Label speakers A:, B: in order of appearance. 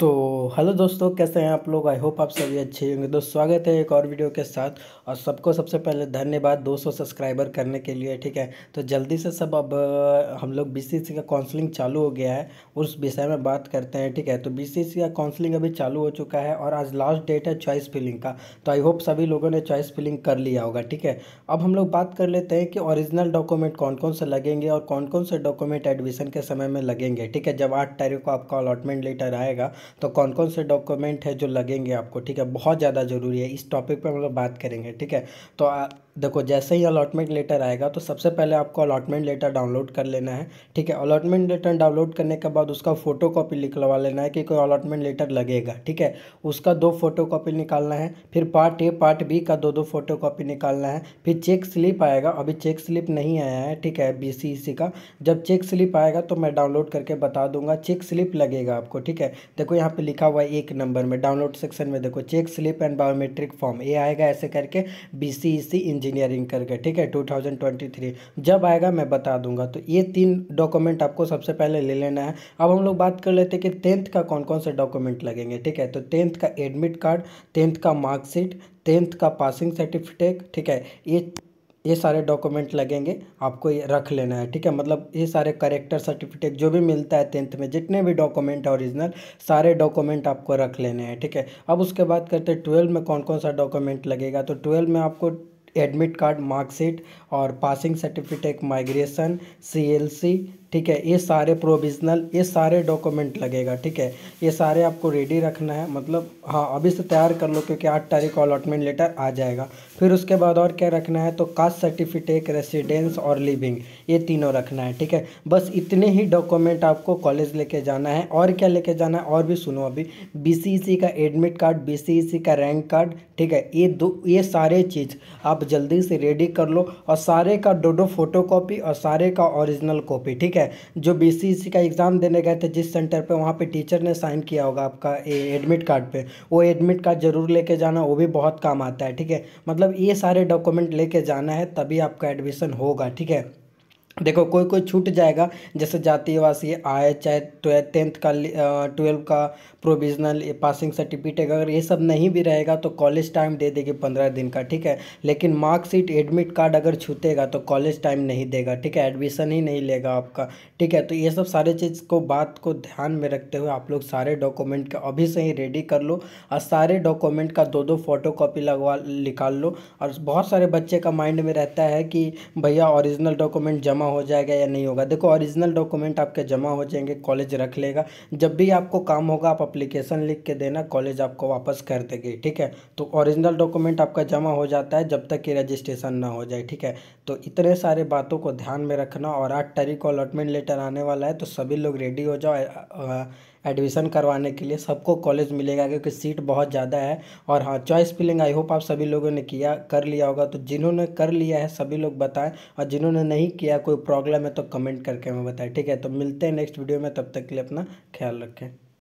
A: todo hello दोस्तों कैसे हैं आप लोग आई होप आप सभी अच्छे होंगे तो स्वागत है एक और वीडियो के साथ और सबको सबसे पहले धन्यवाद 200 सब्सक्राइबर करने के लिए ठीक है तो जल्दी से सब अब हम लोग बी का काउंसलिंग चालू हो गया है उस विषय में बात करते हैं ठीक है तो बी का काउंसलिंग अभी चालू हो चुका है और आज लास्ट डेट है चॉइस फिलिंग का तो आई होप सभी लोगों ने चॉइस फिलिंग कर लिया होगा ठीक है अब हम लोग बात कर लेते हैं कि ऑरिजिनल डॉक्यूमेंट कौन कौन से लगेंगे और कौन कौन से डॉक्यूमेंट एडमिशन के समय में लगेंगे ठीक है जब आठ तारीख को आपका अलॉटमेंट लेटर आएगा तो कौन कौन कौन से डॉक्यूमेंट है जो लगेंगे आपको ठीक है बहुत ज़्यादा ज़रूरी है इस टॉपिक पर हम लोग बात करेंगे ठीक है तो देखो जैसे ही अलॉटमेंट लेटर आएगा तो सबसे पहले आपको अलॉटमेंट लेटर डाउनलोड कर लेना है ठीक है अलॉटमेंट लेटर डाउनलोड करने के बाद उसका फ़ोटो कॉपी निकलवा लेना है कि कोई अलॉटमेंट लेटर लगेगा ठीक है उसका दो फोटो कॉपी निकालना है फिर पार्ट ए पार्ट बी का दो दो फोटो कॉपी निकालना है फिर चेक स्लिप आएगा अभी चेक स्लिप नहीं आया है ठीक है बी सी सी का जब चेक स्लिप आएगा तो मैं डाउनलोड करके बता दूंगा चेक स्लिप लगेगा आपको ठीक है देखो यहाँ पर लिखा हुआ है एक नंबर में डाउनलोड सेक्शन में देखो check slip and biometric form A आएगा ऐसे करके बी सी सी इंजीनियरिंग करके ठीक है 2023 जब आएगा मैं बता दूंगा तो ये तीन डॉक्यूमेंट आपको सबसे पहले ले लेना है अब हम लोग बात कर लेते हैं कि टेंथ का कौन कौन से डॉक्यूमेंट लगेंगे ठीक है तो टेंथ का एडमिट कार्ड टेंथ का मार्कशीट टेंथ का पासिंग सर्टिफिकेट ठीक है ये ये सारे डॉक्यूमेंट लगेंगे आपको ये रख लेना है ठीक है मतलब ये सारे करेक्टर सर्टिफिकेट जो भी मिलता है टेंथ में जितने भी डॉक्यूमेंट है ओरिजिनल सारे डॉक्यूमेंट आपको रख लेने हैं ठीक है अब उसके बाद करते हैं ट्वेल्व में कौन कौन सा डॉक्यूमेंट लगेगा तो ट्वेल्व में आपको एडमिट कार्ड मार्कशीट और passing certificate migration C L C ठीक है ये सारे प्रोविजनल ये सारे डॉक्यूमेंट लगेगा ठीक है ये सारे आपको रेडी रखना है मतलब हाँ अभी से तैयार कर लो क्योंकि आठ तारीख को अलॉटमेंट लेटर आ जाएगा फिर उसके बाद और क्या रखना है तो कास्ट सर्टिफिकेट रेसिडेंस और लिविंग ये तीनों रखना है ठीक है बस इतने ही डॉक्यूमेंट आपको कॉलेज लेके जाना है और क्या लेके जाना है और भी सुनो अभी बी e का एडमिट कार्ड बी का रैंक कार्ड ठीक है ये दो ये सारे चीज़ आप जल्दी से रेडी कर लो और सारे का डोडो फोटो कॉपी और सारे का ओरिजिनल कॉपी ठीक है है जो बी e का एग्ज़ाम देने गए थे जिस सेंटर पर वहाँ पर टीचर ने साइन किया होगा आपका एडमिट कार्ड पर वो एडमिट कार्ड ज़रूर लेके जाना वो भी बहुत काम आता है ठीक है मतलब ये सारे डॉक्यूमेंट लेके जाना है तभी आपका एडमिशन होगा ठीक है देखो कोई कोई छूट जाएगा जैसे वासी आय चाहे टेंथ तो का ट्वेल्व का प्रोविजनल पासिंग सर्टिफिकेट अगर ये सब नहीं भी रहेगा तो कॉलेज टाइम दे देगी पंद्रह दिन का ठीक है लेकिन मार्कशीट एडमिट कार्ड अगर छूटेगा तो कॉलेज टाइम नहीं देगा ठीक है एडमिशन ही नहीं लेगा आपका ठीक है तो ये सब सारे चीज़ को बात को ध्यान में रखते हुए आप लोग सारे डॉक्यूमेंट का अभी से ही रेडी कर लो और सारे डॉक्यूमेंट का दो दो फोटो कॉपी लगवा निकाल लो और बहुत सारे बच्चे का माइंड में रहता है कि भैया ऑरिजिनल डॉक्यूमेंट जमा हो जाएगा या नहीं होगा देखो ओरिजिनल डॉक्यूमेंट आपके जमा हो जाएंगे कॉलेज रख लेगा जब भी आपको काम होगा आप अप्लीकेशन लिख के देना कॉलेज आपको वापस कर देगी ठीक है तो ओरिजिनल डॉक्यूमेंट आपका जमा हो जाता है जब तक कि रजिस्ट्रेशन ना हो जाए ठीक है तो इतने सारे बातों को ध्यान में रखना और आठ तारीख को अलॉटमेंट लेटर आने वाला है तो सभी लोग रेडी हो जाओ एडमिशन करवाने के लिए सबको कॉलेज मिलेगा क्योंकि सीट बहुत ज़्यादा है और हाँ चॉइस फिलिंग आई होप आप सभी लोगों ने किया कर लिया होगा तो जिन्होंने कर लिया है सभी लोग बताएं और जिन्होंने नहीं किया कोई प्रॉब्लम है तो कमेंट करके हमें बताएं ठीक है तो मिलते हैं नेक्स्ट वीडियो में तब तक के लिए अपना ख्याल रखें